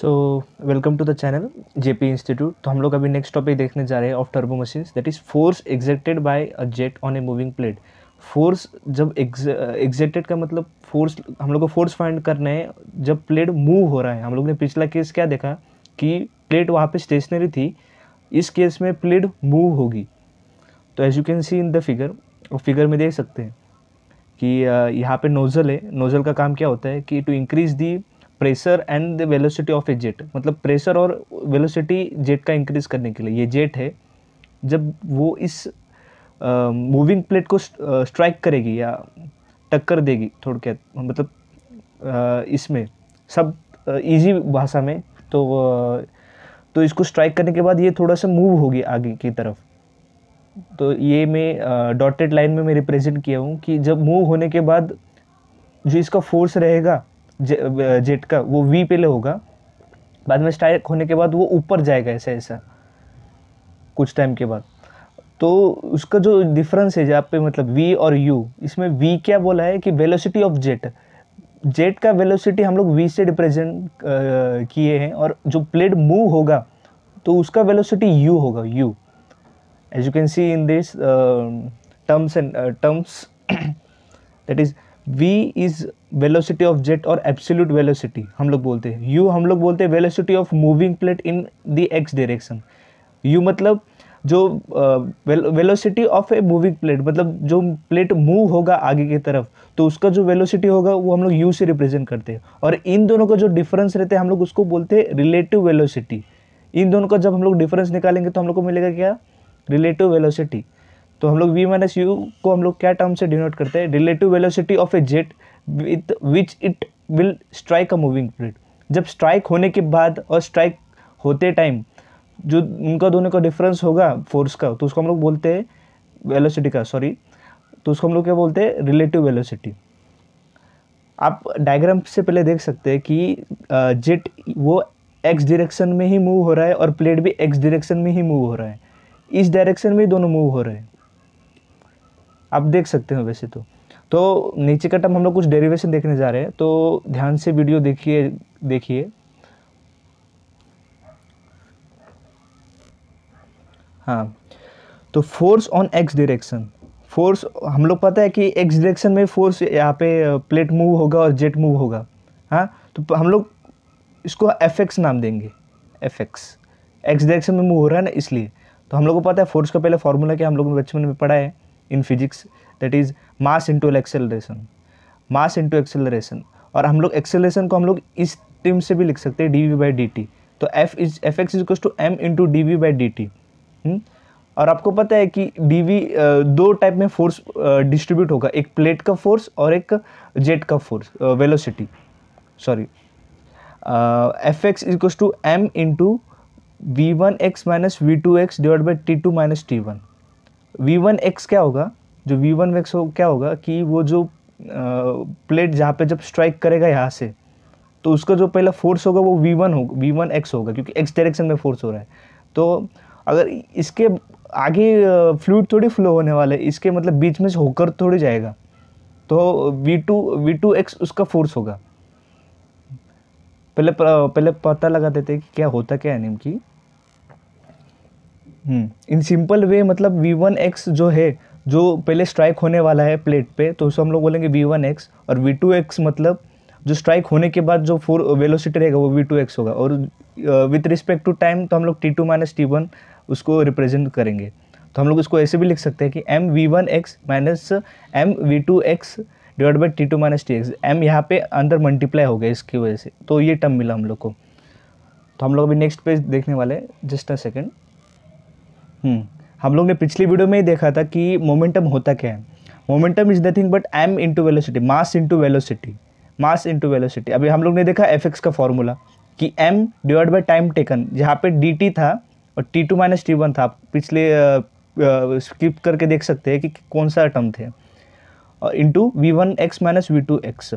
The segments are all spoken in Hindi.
So welcome to the channel JP institute तो हम लोग अभी नेक्स्ट टॉपिक देखने जा रहे हैं of turbo machines that is force एग्जेक्टेड by a jet on a moving plate force जब एग्जेक्टेड uh, का मतलब फोर्स हम लोग को फोर्स फाइंड करना है जब प्लेट मूव हो रहा है हम लोग ने पिछला केस क्या देखा कि प्लेट वहाँ पर स्टेशनरी थी इस केस में प्लेट मूव होगी तो as you can see in the figure और फिगर में देख सकते हैं कि uh, यहाँ पे नोज़ल है नोज़ल का काम क्या होता है कि to increase the pressure and the velocity of a jet मतलब प्रेशर और वेलोसिटी जेट का इंक्रीज करने के लिए ये जेट है जब वो इस मूविंग uh, प्लेट को स्ट्राइक करेगी या टक्कर देगी थोड़ के मतलब uh, इसमें सब इजी uh, भाषा में तो uh, तो इसको स्ट्राइक करने के बाद ये थोड़ा सा मूव होगी आगे की तरफ तो ये मैं डॉटेड लाइन में मैं रिप्रेजेंट किया हूँ कि जब मूव होने के बाद जो इसका फोर्स रहेगा जेट का वो वी पे ले होगा बाद में स्ट्राइक होने के बाद वो ऊपर जाएगा ऐसा ऐसा कुछ टाइम के बाद तो उसका जो डिफरेंस है जहाँ पे मतलब वी और यू इसमें वी क्या बोला है कि वेलोसिटी ऑफ जेट जेट का वेलोसिटी हम लोग वी से रिप्रेजेंट किए हैं और जो प्लेट मूव होगा तो उसका वेलोसिटी यू होगा U as you can see in this terms and terms that is V is velocity of jet और एब्सोल्यूट वेलोसिटी हम लोग बोलते हैं यू हम लोग बोलते हैं velocity of moving plate in the X direction U मतलब जो velocity of a moving plate मतलब जो प्लेट मूव होगा आगे की तरफ तो उसका जो वेलोसिटी होगा वो हम लोग यू से रिप्रेजेंट करते हैं और इन दोनों का जो डिफरेंस रहता है हम लोग उसको बोलते हैं रिलेटिव वेलोसिटी इन दोनों का जब हम लोग डिफरेंस निकालेंगे तो हम लोग को मिलेगा क्या रिलेटिव वेलोसिटी तो हम लोग वी माइनस यू को हम लोग क्या टर्म से डिनोट करते हैं relative velocity of a jet with which it will strike a moving fluid जब स्ट्राइक होने के बाद और स्ट्राइक होते टाइम जो उनका दोनों का डिफरेंस होगा फोर्स का तो उसको हम लोग बोलते हैं वेलोसिटी का सॉरी तो उसको हम लोग क्या बोलते हैं रिलेटिव वेलोसिटी आप डायग्राम से पहले देख सकते हैं कि जेट वो एक्स डायरेक्शन में ही मूव हो रहा है और प्लेट भी एक्स डायरेक्शन में ही मूव हो रहा है इस डायरेक्शन में ही दोनों मूव हो रहे हैं आप देख सकते हो वैसे तो तो नीचे का टर्म हम लोग कुछ डेरिवेशन देखने जा रहे हैं तो ध्यान से वीडियो देखिए देखिए हाँ तो force on X direction force हम लोग पता है कि एक्स डायरेक्शन में फोर्स यहाँ पे प्लेट मूव होगा और जेट मूव होगा हाँ तो हम लोग इसको एफ एक्स नाम देंगे एफ एक्स एक्स डायरेक्शन में मूव हो रहा है ना इसलिए तो हम लोग को पता है फोर्स का पहले फार्मूला क्या हम लोग बचपन में पढ़ा है in physics that is mass into acceleration mass into acceleration और हम लोग एक्सेलरेशन को हम लोग इस टीम से भी लिख सकते हैं D V by D T तो F is F X is to M into D V by D T और आपको पता है कि डी वी दो टाइप में फोर्स डिस्ट्रीब्यूट होगा एक प्लेट का फोर्स और एक जेट का force velocity sorry F X is to M into V one X minus V two X divide by T two minus T one V one x क्या होगा जो वी वन एक्स हो, क्या होगा कि वो जो प्लेट जहाँ पे जब स्ट्राइक करेगा यहाँ से तो उसका जो पहला फोर्स होगा वो वी वन होगा वी वन एक्स होगा क्योंकि एक्स डायरेक्शन में फोर्स हो रहा है तो अगर इसके आगे फ्लूड थोड़ी फ्लो होने वाला है इसके मतलब बीच में से होकर थोड़ी जाएगा तो V two V two X उसका फोर्स होगा पहले पहले पता लगा देते कि क्या होता क्या है नीम की हम्म। इन सिंपल वे मतलब वी वन एक्स जो है जो पहले स्ट्राइक होने वाला है प्लेट पे तो उसको हम लोग बोलेंगे वी वन एक्स और वी टू एक्स मतलब जो स्ट्राइक होने के बाद जो फोर वेलोसिटी रहेगा वो वी टू एक्स होगा और विथ रिस्पेक्ट टू टाइम तो हम लोग T two minus T one उसको रिप्रेजेंट करेंगे तो हम लोग इसको ऐसे भी लिख सकते हैं कि M V one X minus M V two X divide by T two minus T X M यहाँ पे अंदर मल्टीप्लाई हो गया इसकी वजह से तो ये टर्म मिला हम लोग को तो हम लोग अभी नेक्स्ट पेज देखने वाले हैं जस्ट अ सेकेंड हम्म। हम लोग ने पिछली वीडियो में ही देखा था कि मोमेंटम होता क्या है momentum is nothing but M into velocity mass into velocity mass into velocity अभी हम लोग ने देखा एफ एक्स का फॉर्मूला कि M divide by time taken जहाँ पे डी टी था और T two minus T one था आप पिछले स्किप करके देख सकते हैं कि, कौन सा टर्म थे और into V one X minus V two X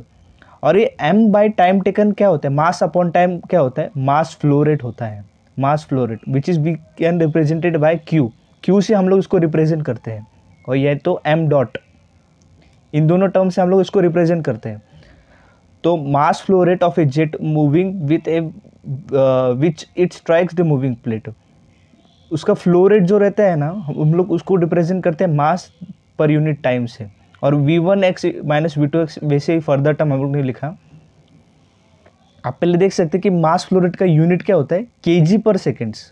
और ये एम बाई टाइम टेकन क्या होता है मास अपॉन टाइम क्या होता है मास फ्लो रेट होता है mass flow rate which is be can represented by Q Q से हम लोग इसको रिप्रेजेंट करते हैं और यह तो एम डॉट इन दोनों टर्म से हम लोग इसको रिप्रेजेंट करते हैं तो mass flow rate of a jet moving with a which it strikes the moving plate उसका फ्लो रेट जो रहता है ना हम लोग उसको रिप्रेजेंट करते हैं मास पर यूनिट टाइम से और V one X minus V two X वैसे ही फर्दर टर्म हम लोग ने लिखा आप पहले देख सकते हैं कि मास फ्लो रेट का यूनिट क्या होता है के जी पर सेकेंड्स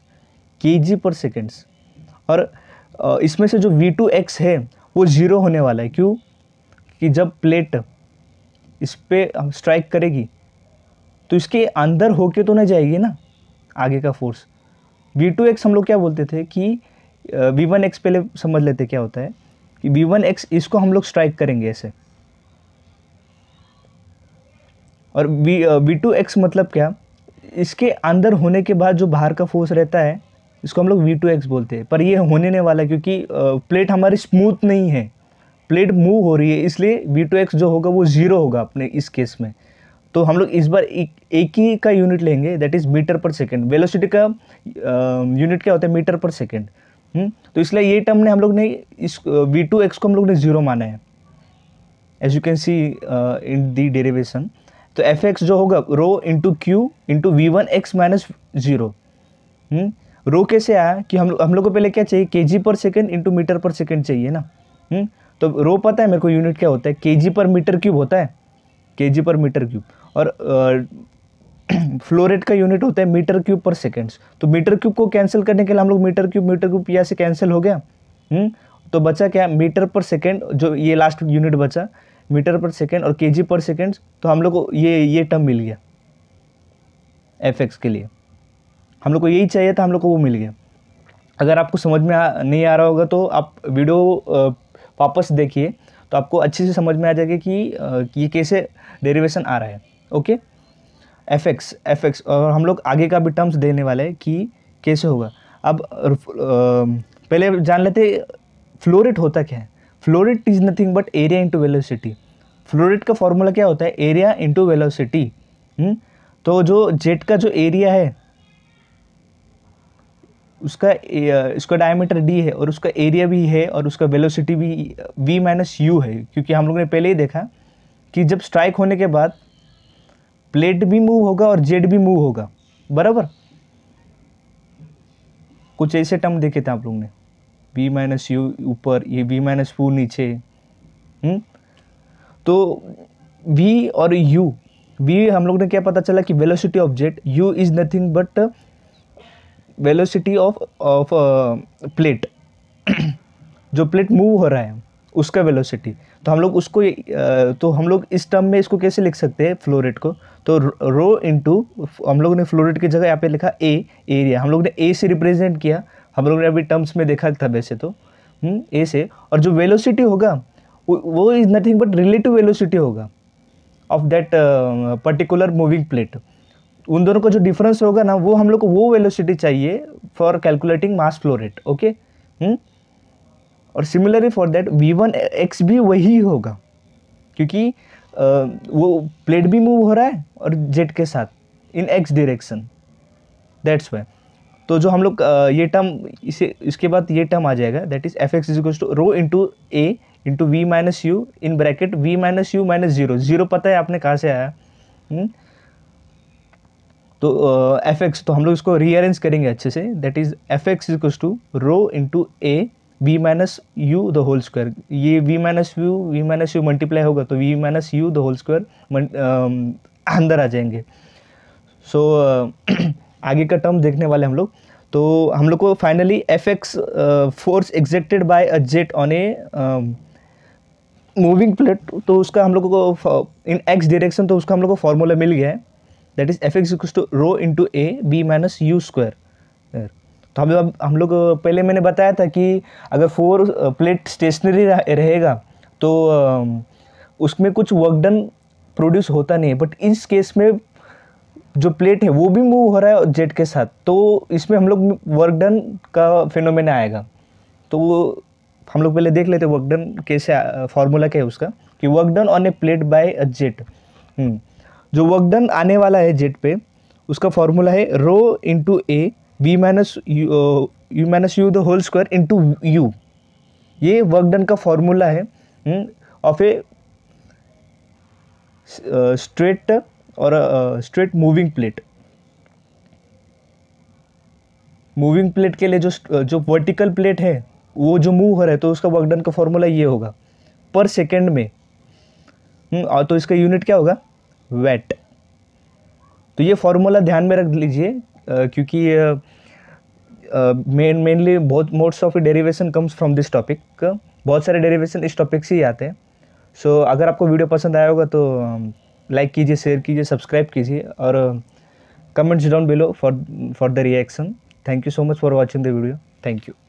के जी पर सेकेंड्स और इसमें से जो वी टू एक्स है वो ज़ीरो होने वाला है क्यों कि जब प्लेट इस पर स्ट्राइक करेगी तो इसके अंदर होके तो नहीं जाएगी ना आगे का फोर्स वी टू एक्स हम लोग क्या बोलते थे कि वी वन एक्स पहले समझ लेते क्या होता है कि वी वन एक्स इसको हम लोग स्ट्राइक करेंगे ऐसे और वी वी टू एक्स मतलब क्या इसके अंदर होने के बाद जो बाहर का फोर्स रहता है इसको हम लोग वी टू एक्स बोलते हैं पर ये होने नहीं वाला क्योंकि प्लेट हमारी स्मूथ नहीं है प्लेट मूव हो रही है इसलिए वी टू एक्स जो होगा वो ज़ीरो होगा अपने इस केस में तो हम लोग इस बार एक, एक ही का यूनिट लेंगे that is metre per second velocity का यूनिट क्या होता है मीटर पर सेकेंड तो इसलिए ये टर्म ने हम लोग ने इस वी टू एक्स को हम लोग ने ज़ीरो माना है as you can see in the derivation तो एफ एक्स जो होगा rho into Q into V one X minus zero rho कैसे आया कि हम हम लोग को पहले क्या चाहिए K G per second into metre per second चाहिए ना हुँ? हम्म? तो रो पता है मेरे को यूनिट क्या होता है K G per metre cube होता है K G per metre cube और फ्लो रेट का यूनिट होता है मीटर क्यूब पर सेकेंड्स तो मीटर क्यूब को कैंसिल करने के लिए हम लोग मीटर क्यूब मीटर क्यूब यहाँ से कैंसिल हो गया हुँ? हम्म? तो बचा क्या मीटर पर सेकेंड जो ये लास्ट यूनिट बचा मीटर पर सेकेंड और के पर सेकेंड तो हम लोग को ये ये टर्म मिल गया एफ के लिए हम लोग को यही चाहिए था हम लोग को वो मिल गया अगर आपको समझ में आ, नहीं आ रहा होगा तो आप वीडियो वापस देखिए तो आपको अच्छे से समझ में आ जाएगा कि ये कैसे डेरिवेशन आ रहा है okay F X F X और हम लोग आगे का भी टर्म्स देने वाले हैं कि कैसे होगा अब पहले जान लेते फ्लोरेट होता क्या है flow rate is nothing but area into velocity flow rate का फॉर्मूला क्या होता है एरिया इंटू वेलोसिटी तो जो जेट का जो एरिया है उसका इसका डायमीटर डी है और उसका एरिया भी है और उसका वेलोसिटी भी वी माइनस यू है क्योंकि हम लोग ने पहले ही देखा कि जब स्ट्राइक होने के बाद प्लेट भी मूव होगा और जेट भी मूव होगा बराबर कुछ ऐसे टर्म देखे थे आप लोग ने वी माइनस यू ऊपर ये वी माइनस फू नीचे हुँ? हम्म? तो वी और यू वी हम लोग ने क्या पता चला कि velocity of jet u is nothing but velocity of of plate जो प्लेट मूव हो रहा है उसका वेलोसिटी तो हम लोग उसको uh, तो हम लोग इस टर्म में इसको कैसे लिख सकते हैं फ्लोरेट को तो रो इनटू हम लोग ने फ्लोरेट की जगह यहाँ पे लिखा ए एरिया हम लोग ने ए से रिप्रेजेंट किया हम लोग ने अभी टर्म्स में देखा था वैसे तो ए हम्म, से और जो वेलोसिटी होगा वो is nothing but relative velocity होगा of that particular moving plate उन दोनों का जो डिफरेंस होगा ना वो हम लोग को वो वेलोसिटी चाहिए for calculating mass flow rate okay और similarly for that V one X भी वही होगा क्योंकि uh, वो प्लेट भी मूव हो रहा है और जेट के साथ in X direction that's why तो जो हम लोग ये टर्म इसे इसके बाद ये टर्म आ जाएगा that is F X is equals to rho into A into V minus U in bracket V minus U minus zero zero पता है आपने कहाँ से आया हम्म? तो एफ एक्स तो हम लोग इसको रीअरेंज करेंगे अच्छे से that is F X equals to rho into A V minus U the whole square ये V minus U V minus U multiply होगा तो V minus U the whole square अंदर आ जाएंगे सो so, uh, आगे का टर्म देखने वाले हम लोग तो हम लोग को finally F X force एग्जेक्टेड by a jet on a moving plate तो उसका हम लोगों को इन एक्स डायरेक्शन तो उसका हम लोग को फॉर्मूला मिल गया है दैट इज़ एफ एक्स इक्व to rho into A B minus U square तो हम लोग हम uh, लोग पहले मैंने बताया था कि अगर फोर प्लेट स्टेशनरी रहेगा तो um, उसमें कुछ वर्क डन प्रोड्यूस होता नहीं है बट इस केस में जो प्लेट है वो भी मूव हो रहा है जेट के साथ तो इसमें हम लोग वर्क डन का फिनोमेना आएगा तो वो हम लोग पहले देख लेते वर्क डन कैसे फॉर्मूला क्या है उसका कि work done on a plate by a jet जो वर्क डन आने वाला है जेट पे उसका फॉर्मूला है rho into A V minus U minus U the whole square into U ये वर्क डन का फॉर्मूला है ऑफ ए स्ट्रेट और straight moving plate moving plate के लिए जो जो वर्टिकल प्लेट है वो जो मूव हो रहा है तो उसका वर्कडन का फॉर्मूला ये होगा पर सेकेंड में हम्म, और तो इसका यूनिट क्या होगा वेट तो ये फॉर्मूला ध्यान में रख लीजिए क्योंकि मेन मेनली बहुत most of derivation comes from this topic बहुत सारे डेरिवेशन इस टॉपिक से ही आते हैं सो so, अगर आपको वीडियो पसंद आया होगा तो लाइक कीजिए शेयर कीजिए सब्सक्राइब कीजिए और comments down below for for the reaction thank you so much for watching the video thank you